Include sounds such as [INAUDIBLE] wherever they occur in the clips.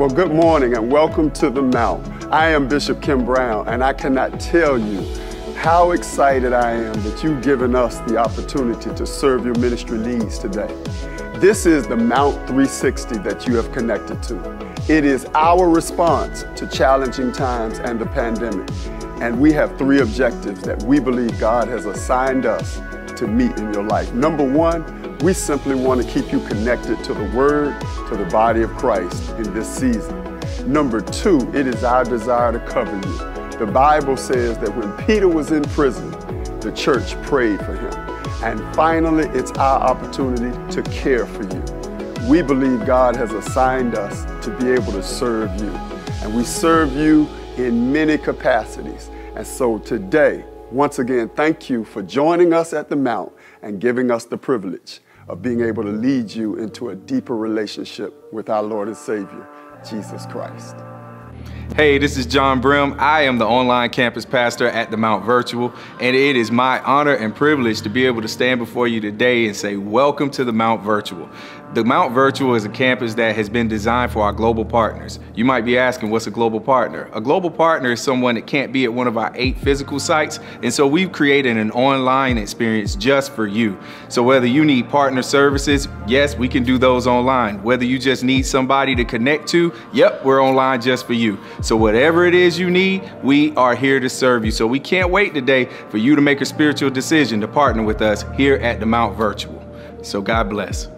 Well, good morning and welcome to the Mount. I am Bishop Kim Brown, and I cannot tell you how excited I am that you've given us the opportunity to serve your ministry needs today. This is the Mount 360 that you have connected to. It is our response to challenging times and the pandemic. And we have three objectives that we believe God has assigned us to meet in your life. Number one, we simply want to keep you connected to the Word, to the body of Christ in this season. Number two, it is our desire to cover you. The Bible says that when Peter was in prison, the church prayed for him. And finally, it's our opportunity to care for you. We believe God has assigned us to be able to serve you. And we serve you in many capacities. And so today, once again, thank you for joining us at the Mount and giving us the privilege of being able to lead you into a deeper relationship with our Lord and Savior, Jesus Christ. Hey, this is John Brim. I am the online campus pastor at the Mount Virtual, and it is my honor and privilege to be able to stand before you today and say, Welcome to the Mount Virtual. The Mount Virtual is a campus that has been designed for our global partners. You might be asking, what's a global partner? A global partner is someone that can't be at one of our eight physical sites, and so we've created an online experience just for you. So whether you need partner services, yes, we can do those online. Whether you just need somebody to connect to, yep, we're online just for you. So whatever it is you need, we are here to serve you. So we can't wait today for you to make a spiritual decision to partner with us here at the Mount Virtual. So God bless.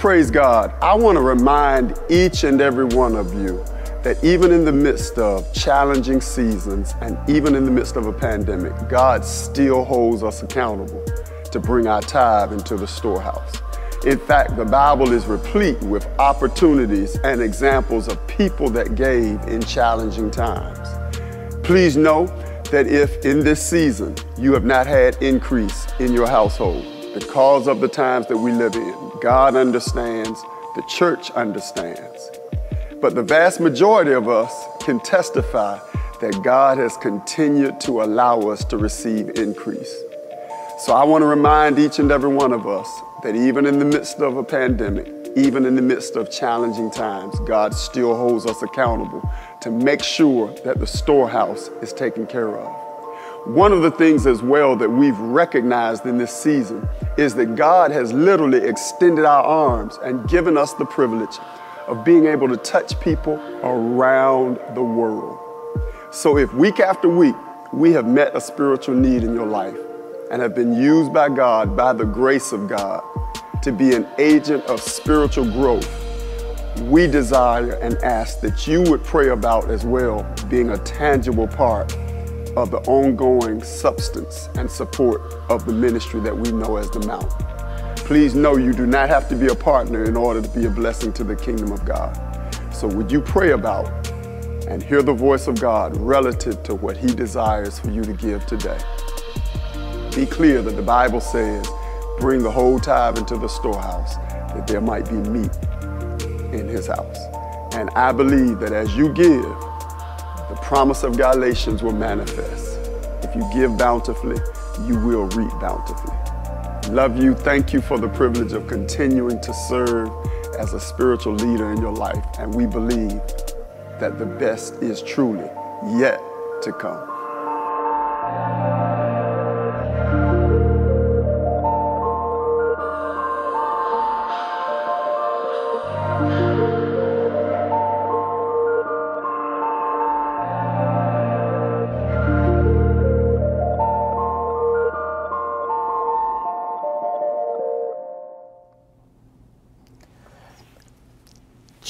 Praise God. I want to remind each and every one of you that even in the midst of challenging seasons and even in the midst of a pandemic, God still holds us accountable to bring our tithe into the storehouse. In fact, the Bible is replete with opportunities and examples of people that gave in challenging times. Please know that if in this season you have not had increase in your household because of the times that we live in, God understands, the church understands. But the vast majority of us can testify that God has continued to allow us to receive increase. So I want to remind each and every one of us that even in the midst of a pandemic, even in the midst of challenging times, God still holds us accountable to make sure that the storehouse is taken care of. One of the things as well that we've recognized in this season is that God has literally extended our arms and given us the privilege of being able to touch people around the world. So if week after week we have met a spiritual need in your life and have been used by God, by the grace of God, to be an agent of spiritual growth, we desire and ask that you would pray about as well being a tangible part of the ongoing substance and support of the ministry that we know as the Mount. Please know you do not have to be a partner in order to be a blessing to the kingdom of God. So would you pray about and hear the voice of God relative to what he desires for you to give today? Be clear that the Bible says, bring the whole tithe into the storehouse, that there might be meat in his house. And I believe that as you give, promise of Galatians will manifest. If you give bountifully, you will reap bountifully. Love you. Thank you for the privilege of continuing to serve as a spiritual leader in your life. And we believe that the best is truly yet to come.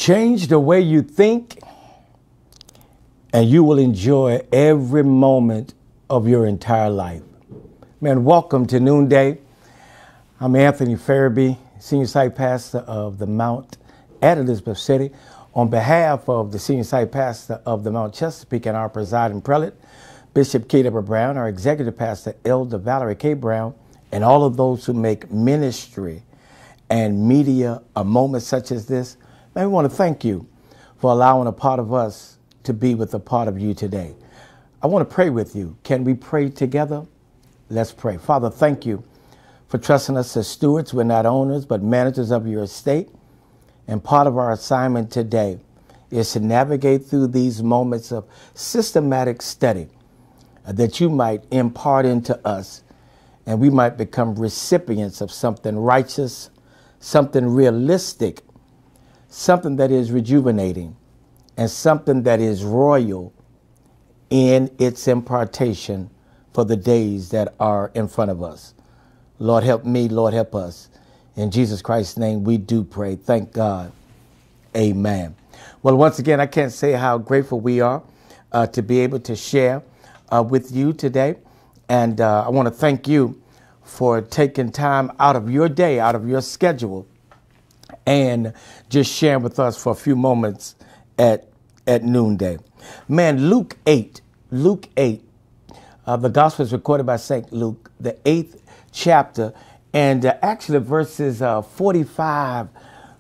Change the way you think, and you will enjoy every moment of your entire life. Man, welcome to Noonday. I'm Anthony Farabee, Senior Site Pastor of the Mount at Elizabeth City. On behalf of the Senior Site Pastor of the Mount Chesapeake and our presiding prelate, Bishop K. Deborah Brown, our Executive Pastor, Elder Valerie K. Brown, and all of those who make ministry and media a moment such as this now, we want to thank you for allowing a part of us to be with a part of you today. I want to pray with you. Can we pray together? Let's pray. Father, thank you for trusting us as stewards. We're not owners, but managers of your estate. And part of our assignment today is to navigate through these moments of systematic study that you might impart into us and we might become recipients of something righteous, something realistic something that is rejuvenating and something that is royal in its impartation for the days that are in front of us. Lord, help me. Lord, help us. In Jesus Christ's name, we do pray. Thank God. Amen. Well, once again, I can't say how grateful we are uh, to be able to share uh, with you today. And uh, I want to thank you for taking time out of your day, out of your schedule and just sharing with us for a few moments at, at noonday. Man, Luke 8, Luke 8, uh, the gospel is recorded by St. Luke, the eighth chapter, and uh, actually verses uh, 45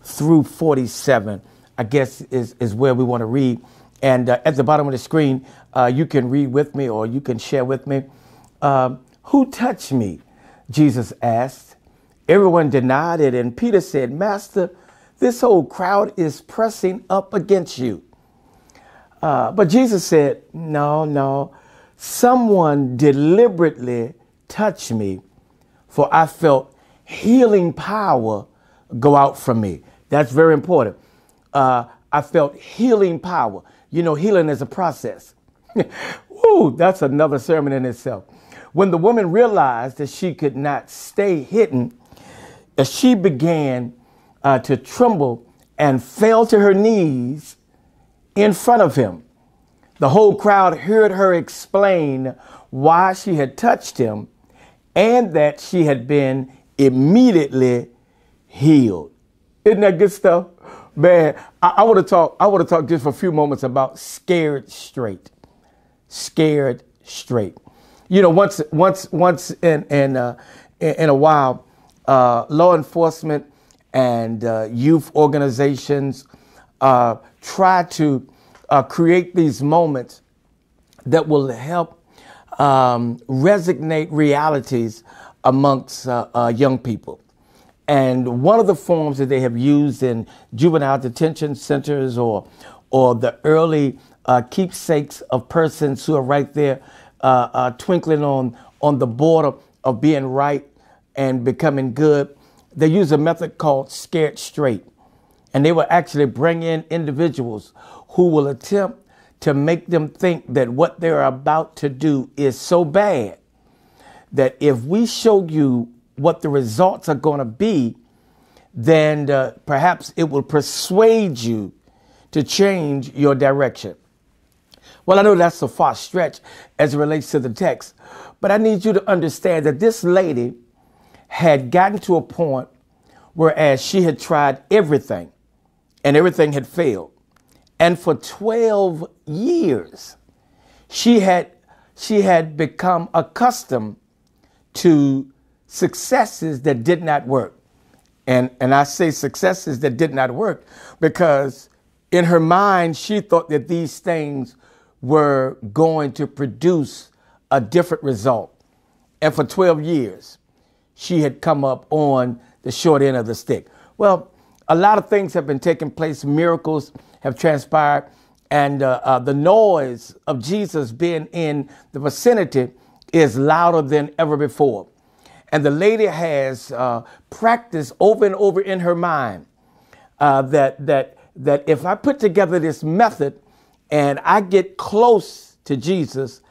through 47, I guess, is, is where we want to read. And uh, at the bottom of the screen, uh, you can read with me or you can share with me. Um, who touched me? Jesus asked. Everyone denied it, and Peter said, Master, this whole crowd is pressing up against you. Uh, but Jesus said, No, no, someone deliberately touched me, for I felt healing power go out from me. That's very important. Uh, I felt healing power. You know, healing is a process. [LAUGHS] Ooh, that's another sermon in itself. When the woman realized that she could not stay hidden, she began uh, to tremble and fell to her knees in front of him. The whole crowd heard her explain why she had touched him and that she had been immediately healed. Isn't that good stuff? Man, I, I want to talk, I want to talk just for a few moments about scared straight. Scared straight. You know, once once once in in uh, in, in a while, uh, law enforcement and uh, youth organizations uh, try to uh, create these moments that will help um, resonate realities amongst uh, uh, young people. And one of the forms that they have used in juvenile detention centers or, or the early uh, keepsakes of persons who are right there twinkling on, on the border of being right and becoming good they use a method called Scared Straight. And they will actually bring in individuals who will attempt to make them think that what they're about to do is so bad that if we show you what the results are going to be, then uh, perhaps it will persuade you to change your direction. Well, I know that's a far stretch as it relates to the text, but I need you to understand that this lady had gotten to a point whereas she had tried everything and everything had failed. And for 12 years, she had, she had become accustomed to successes that did not work. And, and I say successes that did not work because in her mind, she thought that these things were going to produce a different result. And for 12 years, she had come up on the short end of the stick. Well, a lot of things have been taking place, miracles have transpired, and uh, uh, the noise of Jesus being in the vicinity is louder than ever before. And the lady has uh, practiced over and over in her mind uh, that, that, that if I put together this method and I get close to Jesus,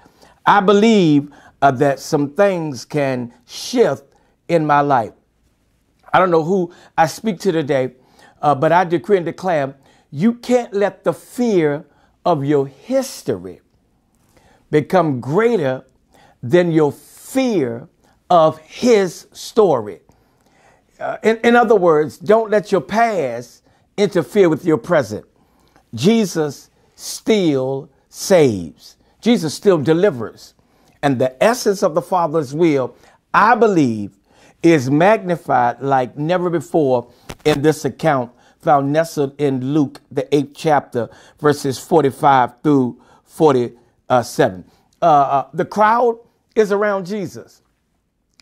I believe uh, that some things can shift in my life. I don't know who I speak to today, uh, but I decree and declare you can't let the fear of your history become greater than your fear of his story. Uh, in, in other words, don't let your past interfere with your present. Jesus still saves, Jesus still delivers. And the essence of the Father's will, I believe, is magnified like never before in this account found nestled in Luke, the eighth chapter, verses 45 through 47. Uh, uh, the crowd is around Jesus,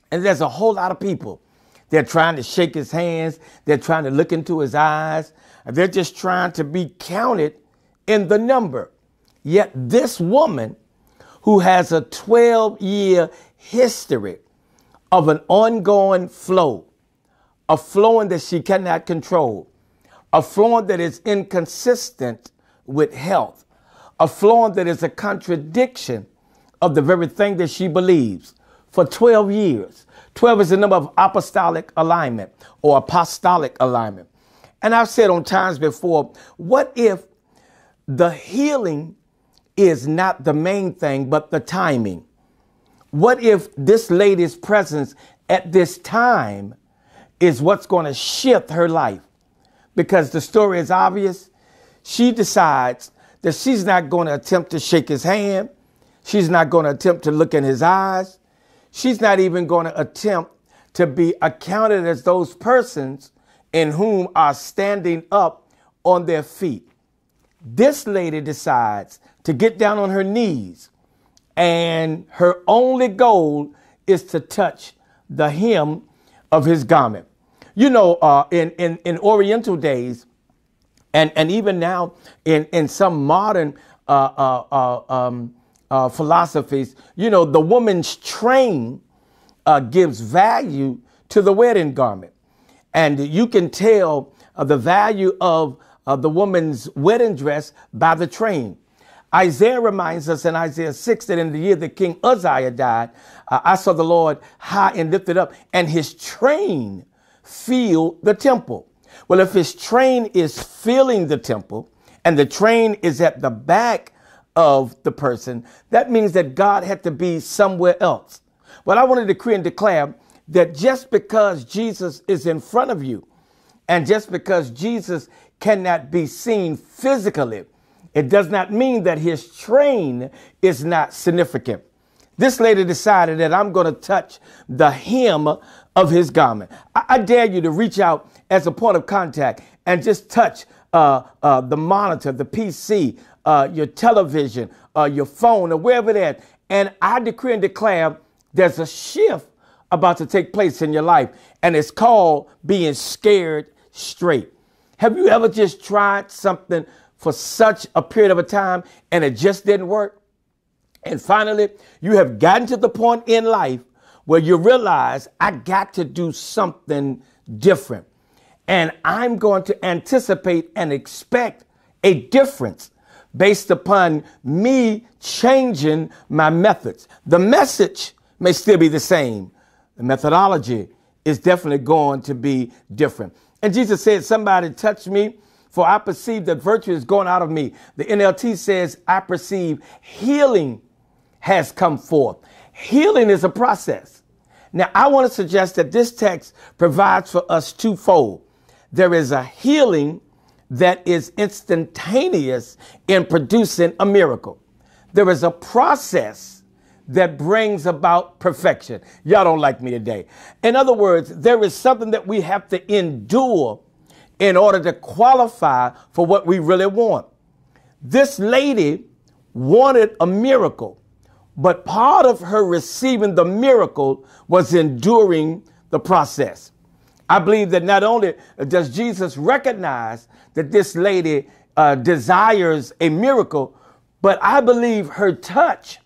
and there's a whole lot of people. They're trying to shake his hands, they're trying to look into his eyes, they're just trying to be counted in the number. Yet this woman, who has a 12 year history of an ongoing flow, a flowing that she cannot control, a flowing that is inconsistent with health, a flowing that is a contradiction of the very thing that she believes for 12 years. 12 is the number of apostolic alignment or apostolic alignment. And I've said on times before, what if the healing is not the main thing, but the timing? What if this lady's presence at this time is what's going to shift her life? Because the story is obvious. She decides that she's not going to attempt to shake his hand. She's not going to attempt to look in his eyes. She's not even going to attempt to be accounted as those persons in whom are standing up on their feet. This lady decides to get down on her knees and her only goal is to touch the hem of his garment. You know, uh, in, in, in Oriental days, and, and even now in, in some modern uh, uh, uh um, uh, philosophies, you know, the woman's train uh, gives value to the wedding garment. And you can tell the value of the woman's wedding dress by the train. Isaiah reminds us in Isaiah 6 that in the year that King Uzziah died, uh, I saw the Lord high and lifted up, and his train filled the temple. Well, if his train is filling the temple and the train is at the back of the person, that means that God had to be somewhere else. But I want to decree and declare that just because Jesus is in front of you and just because Jesus cannot be seen physically, it does not mean that his train is not significant. This lady decided that I'm going to touch the hem of his garment. I-, I, dare you to reach out as a point of contact and just touch uh, uh, the monitor, the PC, uh, your television, uh, your phone, or wherever it is. And I decree and declare there's a shift about to take place in your life, and it's called being scared straight. Have you ever just tried something for such a period of a time and it just didn't work. And finally, you have gotten to the point in life where you realize I got to do something different. And I'm going to anticipate and expect a difference based upon me changing my methods. The message may still be the same, the methodology is definitely going to be different. And Jesus said, Somebody touched me for I perceive that virtue is gone out of me. The NLT says, I perceive healing has come forth. Healing is a process. Now, I want to suggest that this text provides for us twofold. There is a healing that is instantaneous in producing a miracle. There is a process that brings about perfection. Y'all don't like me today. In other words, there is something that we have to endure in order to qualify for what we really want. This lady wanted a miracle, but part of her receiving the miracle was enduring the process. I believe that not only does Jesus recognize that this lady uh, desires a miracle, but I believe her touch,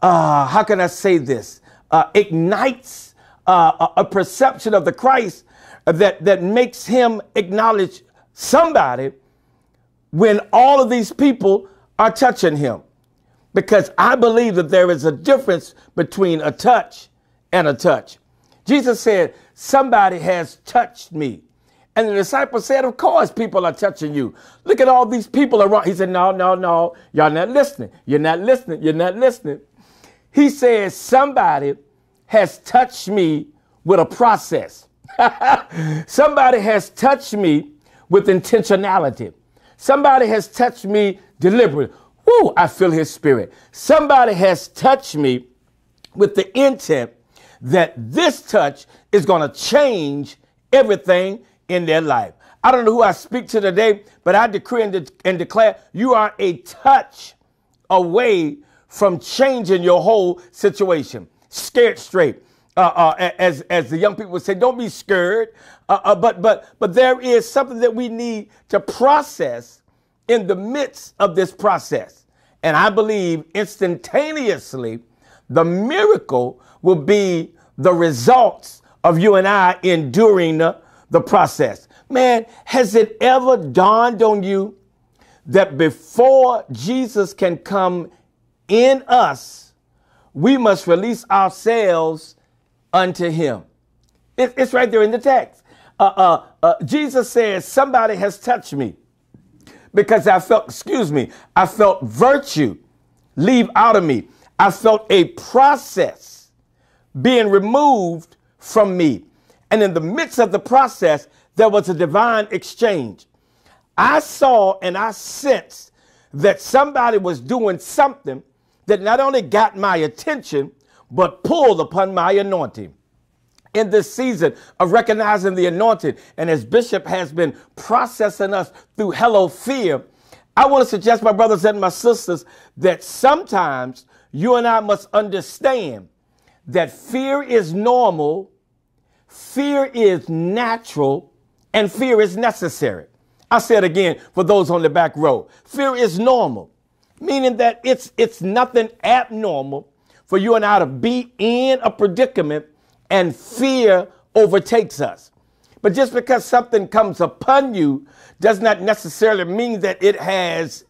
uh, how can I say this, uh, ignites uh, a perception of the Christ that, that makes him acknowledge somebody when all of these people are touching him. Because I believe that there is a difference between a touch and a touch. Jesus said, Somebody has touched me. And the disciple said, Of course, people are touching you. Look at all these people around. He said, No, no, no. Y'all not listening. You're not listening. You're not listening. He said, Somebody has touched me with a process. [LAUGHS] Somebody has touched me with intentionality. Somebody has touched me deliberately. Woo, I feel his spirit. Somebody has touched me with the intent that this touch is going to change everything in their life. I don't know who I speak to today, but I decree and, de- and declare you are a touch away from changing your whole situation. Scared straight uh, uh, as as the young people would say, don't be scared. Uh, uh, but but but there is something that we need to process in the midst of this process, and I believe instantaneously, the miracle will be the results of you and I enduring the, the process. Man, has it ever dawned on you that before Jesus can come in us, we must release ourselves unto him. It, it's right there in the text. Uh, uh, uh, Jesus says, Somebody has touched me because I felt, excuse me, I felt virtue leave out of me. I felt a process being removed from me. And in the midst of the process, there was a divine exchange. I saw and I sensed that somebody was doing something that not only got my attention, but pulled upon my anointing in this season of recognizing the anointed. And as Bishop has been processing us through hello fear, I want to suggest, my brothers and my sisters, that sometimes you and I must understand that fear is normal, fear is natural, and fear is necessary. I say it again for those on the back row. Fear is normal, meaning that it's, it's nothing abnormal for you and I to be in a predicament and fear overtakes us. But just because something comes upon you does not necessarily mean that it has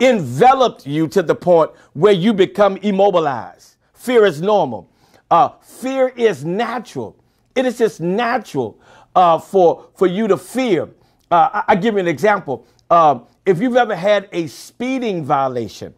enveloped you to the point where you become immobilized. Fear is normal. Uh, fear is natural. It is just natural uh, for, for you to fear. Uh, I, give you an example. Uh, if you've ever had a speeding violation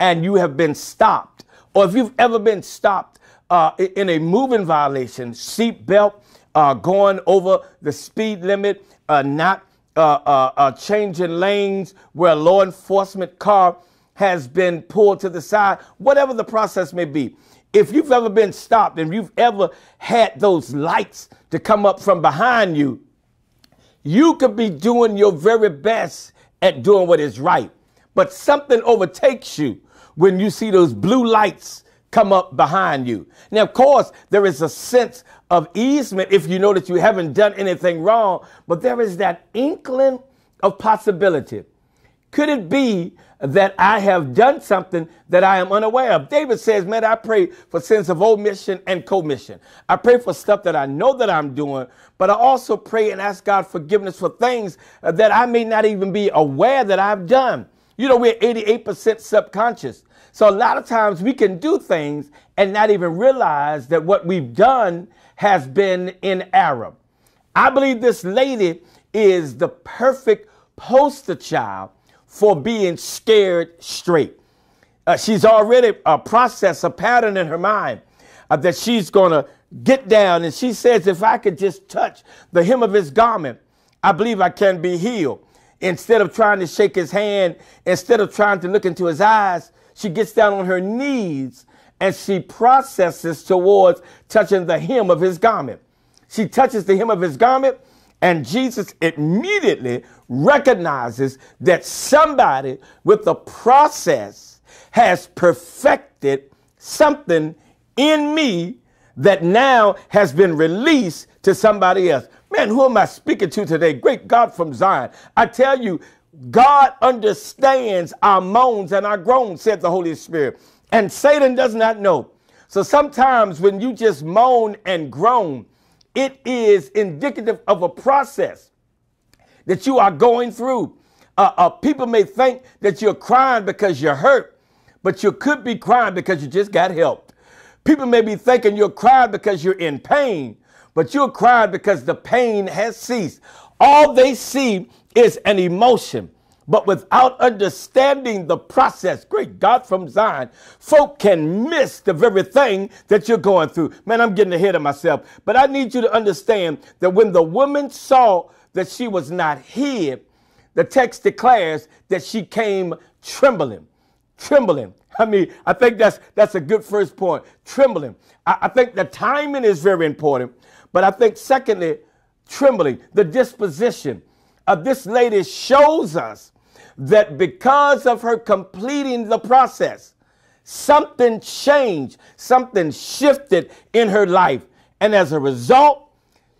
and you have been stopped, or if you've ever been stopped uh, in a moving violation, seatbelt, uh, going over the speed limit, uh, not uh, uh, uh, changing lanes where a law enforcement car has been pulled to the side, whatever the process may be. If you've ever been stopped and you've ever had those lights to come up from behind you, you could be doing your very best at doing what is right, but something overtakes you when you see those blue lights come up behind you. Now, of course, there is a sense of easement if you know that you haven't done anything wrong, but there is that inkling of possibility. Could it be that I have done something that I am unaware of? David says, Man, I pray for sins of omission and commission. I pray for stuff that I know that I'm doing, but I also pray and ask God forgiveness for things that I may not even be aware that I've done. You know, we're 88% subconscious. So a lot of times we can do things and not even realize that what we've done has been in error. I believe this lady is the perfect poster child for being scared straight. Uh, she's already uh, processed a pattern in her mind uh, that she's going to get down. And she says, if I could just touch the hem of his garment, I believe I can be healed. Instead of trying to shake his hand, instead of trying to look into his eyes, she gets down on her knees and she processes towards touching the hem of his garment. She touches the hem of his garment, and Jesus immediately recognizes that somebody with the process has perfected something in me that now has been released to somebody else. Man, who am I speaking to today? Great God from Zion. I tell you, God understands our moans and our groans, said the Holy Spirit. And Satan does not know. So sometimes when you just moan and groan, it is indicative of a process that you are going through. Uh, uh, people may think that you're crying because you're hurt, but you could be crying because you just got helped. People may be thinking you're crying because you're in pain, but you're crying because the pain has ceased. All they see is an emotion. But without understanding the process, great God from Zion, folk can miss the very thing that you're going through. Man, I'm getting ahead of myself. But I need you to understand that when the woman saw that she was not hid, the text declares that she came trembling, trembling. I mean, I think that's that's a good first point. Trembling. I, I think the timing is very important but I think, secondly, trembling, the disposition of this lady shows us that because of her completing the process, something changed, something shifted in her life. And as a result,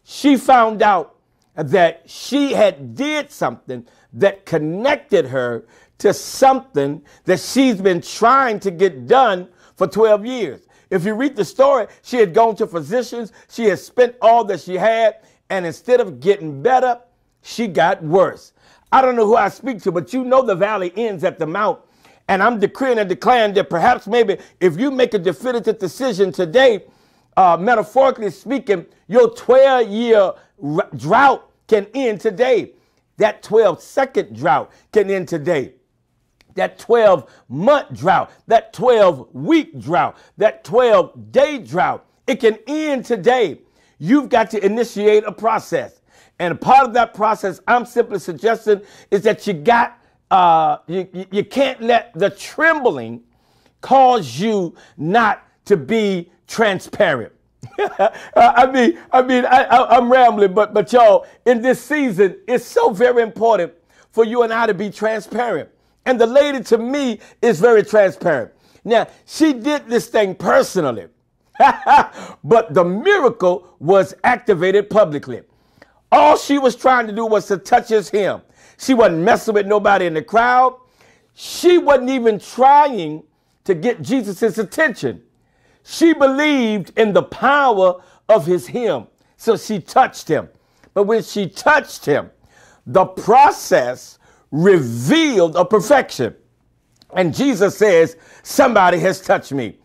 she found out that she had did something that connected her to something that she's been trying to get done for 12 years. If you read the story, she had gone to physicians, she had spent all that she had, and instead of getting better, she got worse. I don't know who I speak to, but you know the valley ends at the mount. And I'm decreeing and declaring that perhaps maybe if you make a definitive decision today, uh, metaphorically speaking, your 12 year drought can end today. That 12 second drought can end today that 12 month drought, that 12 week drought, that 12 day drought. It can end today. You've got to initiate a process. And part of that process, I'm simply suggesting, is that you got, uh, you, you can't let the trembling cause you not to be transparent. [LAUGHS] I mean, I mean, I, am rambling, but but y'all, in this season, it's so very important for you and I to be transparent. And the lady to me is very transparent. Now, she did this thing personally, [LAUGHS] but the miracle was activated publicly. All she was trying to do was to touch his hem. She wasn't messing with nobody in the crowd. She wasn't even trying to get Jesus' attention. She believed in the power of his hem, so she touched him. But when she touched him, the process revealed a perfection. And Jesus says, Somebody has touched me.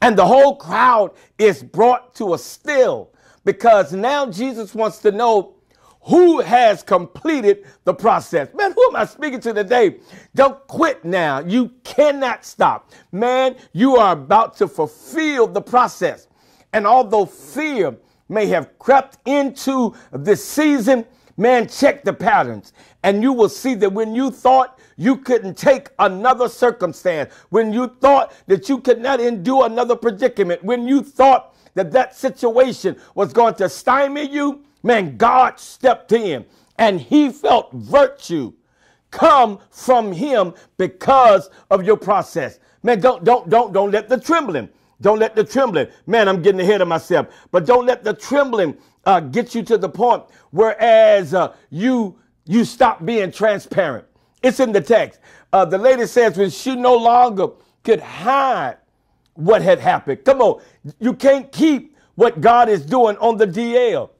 And the whole crowd is brought to a still because now Jesus wants to know who has completed the process. Man, who am I speaking to today? Don't quit now. You cannot stop. Man, you are about to fulfill the process. And although fear may have crept into this season, man, check the patterns and you will see that when you thought you couldn't take another circumstance, when you thought that you could not endure another predicament, when you thought that that situation was going to stymie you, man, God stepped in and he felt virtue come from him because of your process. Man, don't don't don't don't let the trembling. Don't let the trembling. Man, I'm getting ahead of myself. But don't let the trembling uh, get you to the point whereas uh, you you stop being transparent. It's in the text. Uh, the lady says when she no longer could hide what had happened. Come on, you can't keep what God is doing on the DL.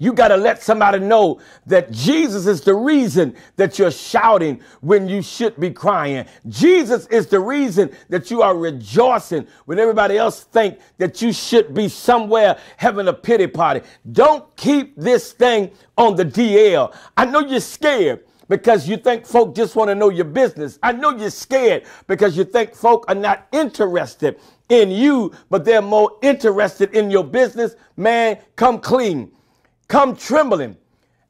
You got to let somebody know that Jesus is the reason that you're shouting when you should be crying. Jesus is the reason that you are rejoicing when everybody else think that you should be somewhere having a pity party. Don't keep this thing on the DL. I know you're scared because you think folk just want to know your business. I know you're scared because you think folk are not interested in you, but they're more interested in your business. Man, come clean come trembling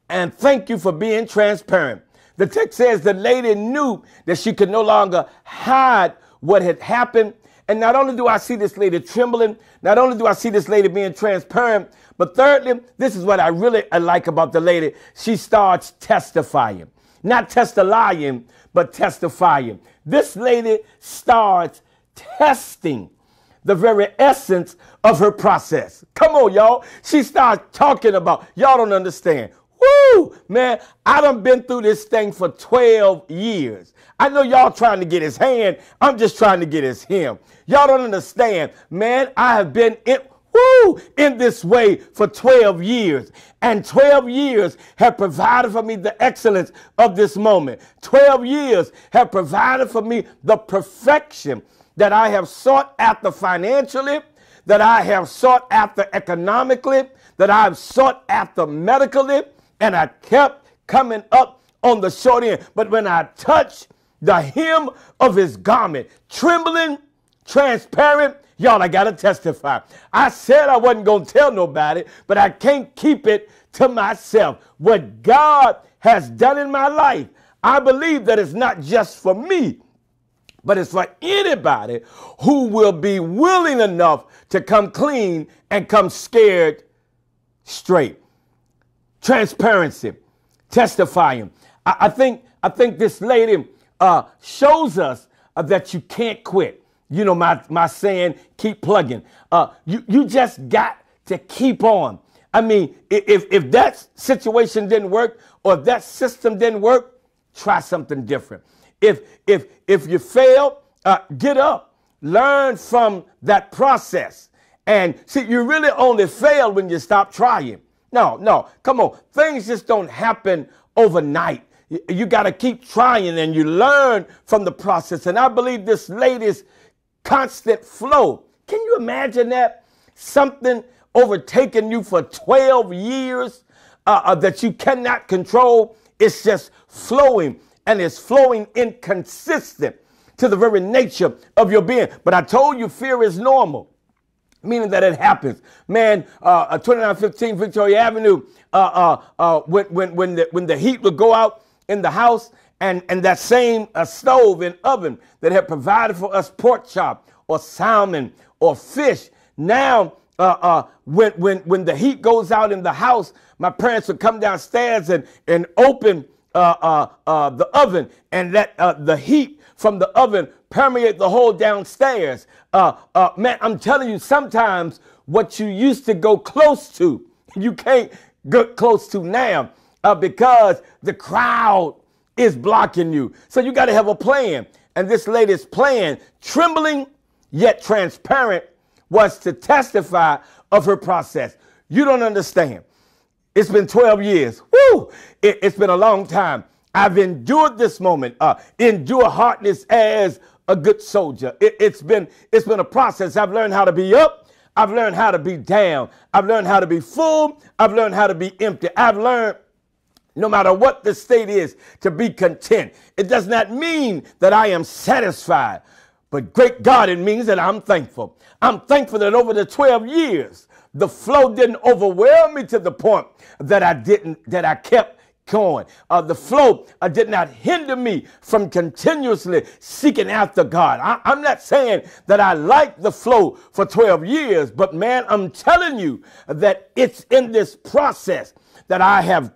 and thank you for being transparent. The text says the lady knew that she could no longer hide what had happened. And not only do I see this lady trembling, not only do I see this lady being transparent, but thirdly, this is what I really uh, like about the lady. She starts testifying, not testifying, but testifying. This lady starts testing the very essence of her process. Come on, y'all. She starts talking about, y'all don't understand. Woo! Man, I done been through this thing for 12 years. I know y'all trying to get his hand. I'm just trying to get his him. Y'all don't understand. Man, I have been in, woo, in this way for 12 years. And 12 years have provided for me the excellence of this moment. 12 years have provided for me the perfection that I have sought after financially, that I have sought after economically, that I have sought after medically, and I kept coming up on the short end. But when I touched the hem of his garment, trembling, transparent, y'all, I got to testify. I said I wasn't going to tell nobody, but I can't keep it to myself. What God has done in my life, I believe that it's not just for me but it's for anybody who will be willing enough to come clean and come scared straight. Transparency, testifying. I, I think I think this lady uh, shows us uh, that you can't quit. You know my my saying, keep plugging. Uh, you you just got to keep on. I mean, if if that situation didn't work or if that system didn't work, try something different. If if if you fail, uh, get up, learn from that process. And see, you really only fail when you stop trying. No, no, come on. Things just don't happen overnight. You, you got to keep trying and you learn from the process. And I believe this latest constant flow. Can you imagine that? Something overtaking you for 12 years uh, uh, that you cannot control. It's just flowing and is flowing inconsistent to the very nature of your being. But I told you, fear is normal meaning that it happens. Man, uh, uh 2915 Victoria Avenue, uh, uh, uh, when, when, when, the, when the heat would go out in the house, and, and that same uh, stove and oven that had provided for us pork chop or salmon or fish, now when, when, when the heat goes out in the house, my parents would come downstairs and, and open uh, uh, uh, the oven and let uh, the heat from the oven permeate the whole downstairs. Uh, man, I'm telling you, sometimes what you used to go close to, [LAUGHS] you can't get close to now because the crowd is blocking you. So you got to have a plan. And this lady's plan, trembling yet transparent, was to testify of her process. You don't understand. It's been 12 years. Woo! It, has been a long time. I've endured this moment. Uh, endure hardness as a good soldier. It, it's been it's been a process. I've learned how to be up. I've learned how to be down. I've learned how to be full. I've learned how to be empty. I've learned no matter what the state is, to be content. It does not mean that I am satisfied, but great God, it means that I'm thankful. I'm thankful that over the 12 years, the flow didn't overwhelm me to the point that I didn't, that I kept going. Uh, the flow uh, did not hinder me from continuously seeking after God. I, am not saying that I liked the flow for 12 years, but man, I'm telling you that it's in this process that I have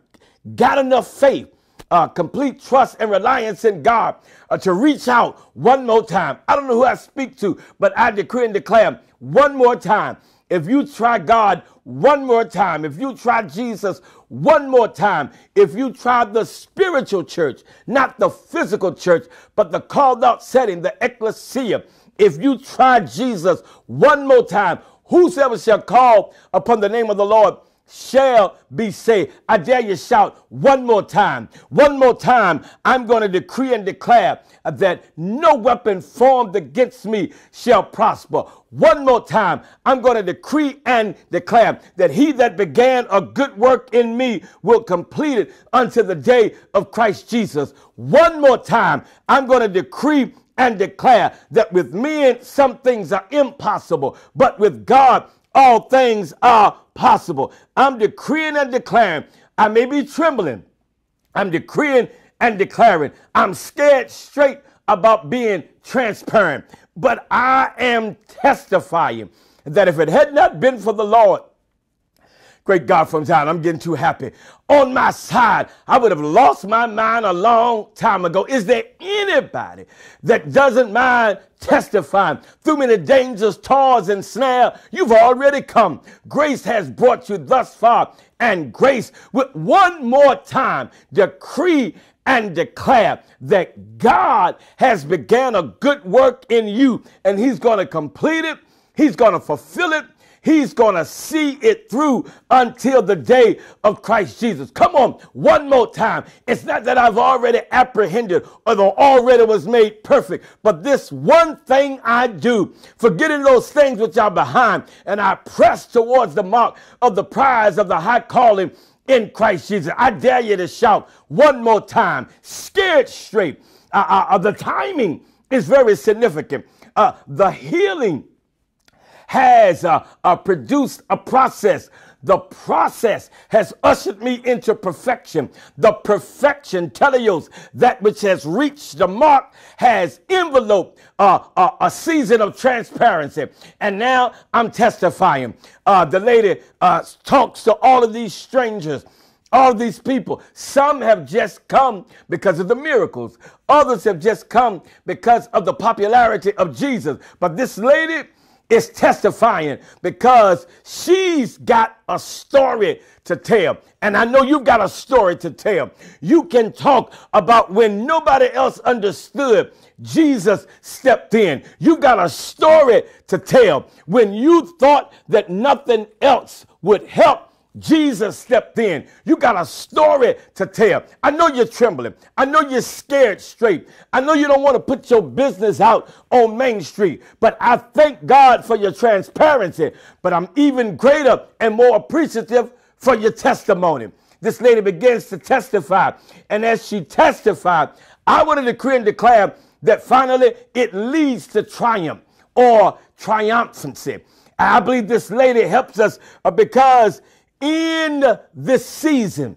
got enough faith. Uh, complete trust and reliance in God uh, to reach out one more time. I don't know who I speak to, but I decree and declare one more time if you try God one more time, if you try Jesus one more time, if you try the spiritual church, not the physical church, but the called out setting, the ecclesia, if you try Jesus one more time, whosoever shall call upon the name of the Lord shall be saved. I dare you shout one more time. One more time, I'm going to decree and declare that no weapon formed against me shall prosper. One more time, I'm going to decree and declare that he that began a good work in me will complete it unto the day of Christ Jesus. One more time, I'm going to decree and declare that with men some things are impossible, but with God all things are possible. I'm decreeing and declaring. I may be trembling. I'm decreeing and declaring. I'm scared straight about being transparent, but I am testifying that if it had not been for the Lord Great God from Zion, I'm getting too happy. On my side, I would have lost my mind a long time ago. Is there anybody that doesn't mind testifying through many dangers, toils, and snare? You've already come. Grace has brought you thus far, and grace with one more time decree and declare that God has began a good work in you, and He's going to complete it. He's going to fulfill it He's going to see it through until the day of Christ Jesus. Come on, one more time. It's not that I've already apprehended or that already was made perfect, but this one thing I do, forgetting those things which are behind, and I press towards the mark of the prize of the high calling in Christ Jesus. I dare you to shout one more time, scared straight. Uh, uh, uh the timing is very significant. Uh, the healing has uh, uh, produced a process. The process has ushered me into perfection. The perfection, teleos, that which has reached the mark, has enveloped uh, uh, a season of transparency. And now I'm testifying. Uh, the lady uh, talks to all of these strangers. All these people, some have just come because of the miracles. Others have just come because of the popularity of Jesus. But this lady, is testifying because she's got a story to tell. And I know you've got a story to tell. You can talk about when nobody else understood, Jesus stepped in. You've got a story to tell. When you thought that nothing else would help, Jesus stepped in. You got a story to tell. I know you're trembling. I know you're scared straight. I know you don't want to put your business out on Main Street, but I thank God for your transparency. But I'm even greater and more appreciative for your testimony. This lady begins to testify, and as she testified, I want to decree and declare that finally it leads to triumph or triumphancy. I believe this lady helps us uh, because in this season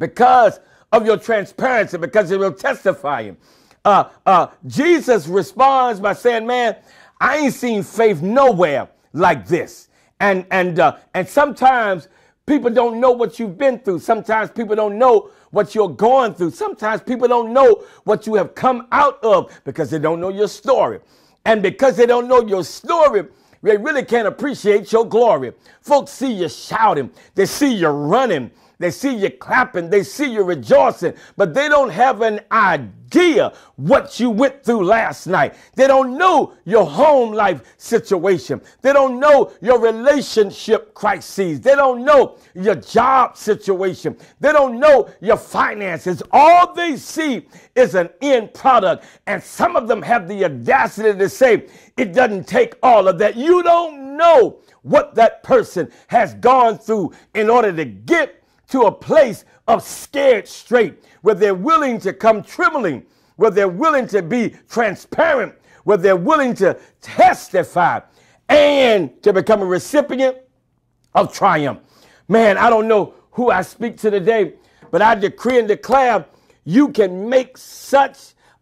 because of your transparency, because of your testifying. Uh, uh, Jesus responds by saying, Man, I ain't seen faith nowhere like this. And, and, uh, and sometimes people don't know what you've been through. Sometimes people don't know what you're going through. Sometimes people don't know what you have come out of because they don't know your story. And because they don't know your story, they really can't appreciate your glory. Folks see you shouting, they see you running, they see you clapping, they see you rejoicing, but they don't have an idea what you went through last night. They don't know your home life situation. They don't know your relationship crises. They don't know your job situation. They don't know your finances. All they see is an end product. And some of them have the audacity to say, it doesn't take all of that. You don't know what that person has gone through in order to get to a place of scared straight, where they're willing to come trembling, where they're willing to be transparent, where they're willing to testify and to become a recipient of triumph. Man, I don't know who I speak to today, but I decree and declare you can make such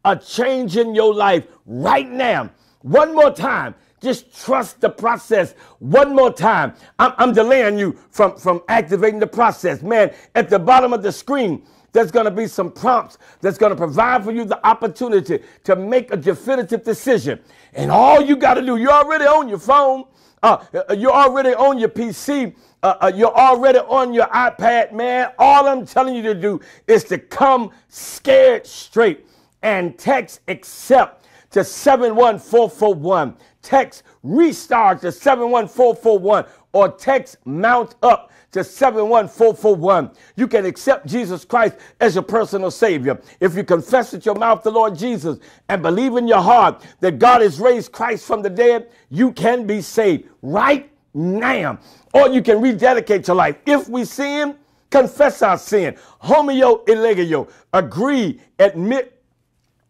a change in your life right now. One more time. Just trust the process one more time. I'm, I'm delaying you from, from activating the process. Man, at the bottom of the screen, there's going to be some prompts that's going to provide for you the opportunity to make a definitive decision. And all you got to do, you're already on your phone, uh, uh you're already on your PC, uh, uh, you're already on your iPad, man. All I'm telling you to do is to come scared straight and text accept to 71441. Text restart to 71441 or text mount up to 71441. You can accept Jesus Christ as your personal Savior. If you confess with your mouth the Lord Jesus and believe in your heart that God has raised Christ from the dead, you can be saved right now. Or you can rededicate your life. If we sin, confess our sin. Homeo illegio. Agree, admit,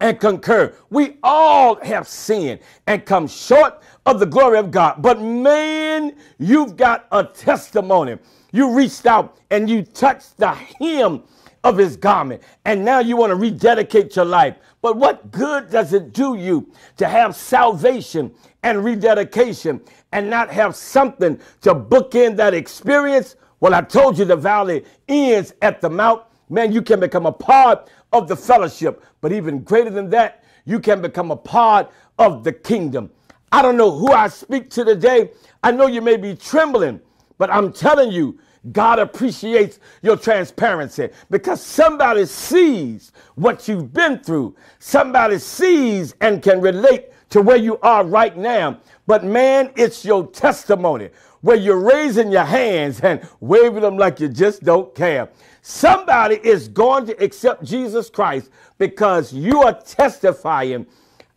and concur. We all have sinned and come short of the glory of God. But man, you've got a testimony. You reached out and you touched the hem of his garment, and now you want to rededicate your life. But what good does it do you to have salvation and rededication and not have something to bookend that experience? Well, I told you the valley ends at the mount. Man, you can become a part of the fellowship. But even greater than that, you can become a part of the kingdom. I don't know who I speak to today. I know you may be trembling, but I'm telling you, God appreciates your transparency because somebody sees what you've been through. Somebody sees and can relate to where you are right now. But man, it's your testimony where you're raising your hands and waving them like you just don't care. Somebody is going to accept Jesus Christ because you are testifying.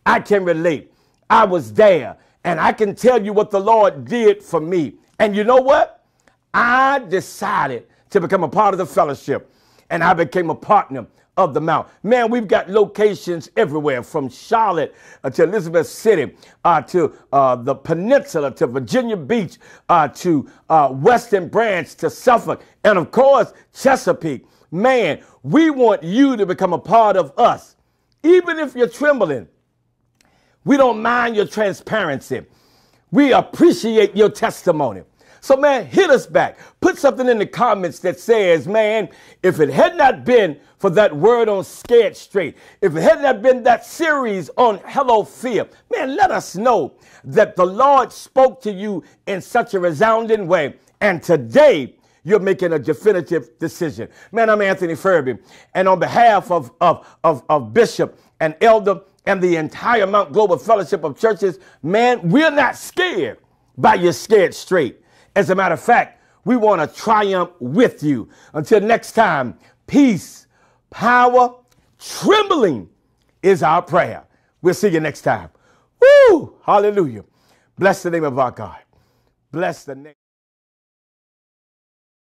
I can relate. I was there and I can tell you what the Lord did for me. And you know what? I decided to become a part of the fellowship and I became a partner of the mouth. Man, we've got locations everywhere from Charlotte uh, to Elizabeth City uh, to uh, the peninsula to Virginia Beach uh, to uh, Western Branch to Suffolk and, of course, Chesapeake. Man, we want you to become a part of us. Even if you're trembling, we don't mind your transparency. We appreciate your testimony. So, man, hit us back. Put something in the comments that says, man, if it had not been for that word on Scared Straight, if it had not been that series on Hello Fear, man, let us know that the Lord spoke to you in such a resounding way. And today, you're making a definitive decision. Man, I'm Anthony Furby. And on behalf of, of, of, of Bishop and Elder and the entire Mount Global Fellowship of Churches, man, we're not scared by your scared straight. As a matter of fact, we want to triumph with you. Until next time, peace, power, trembling is our prayer. We'll see you next time. Woo! Hallelujah. Bless the name of our God. Bless the name.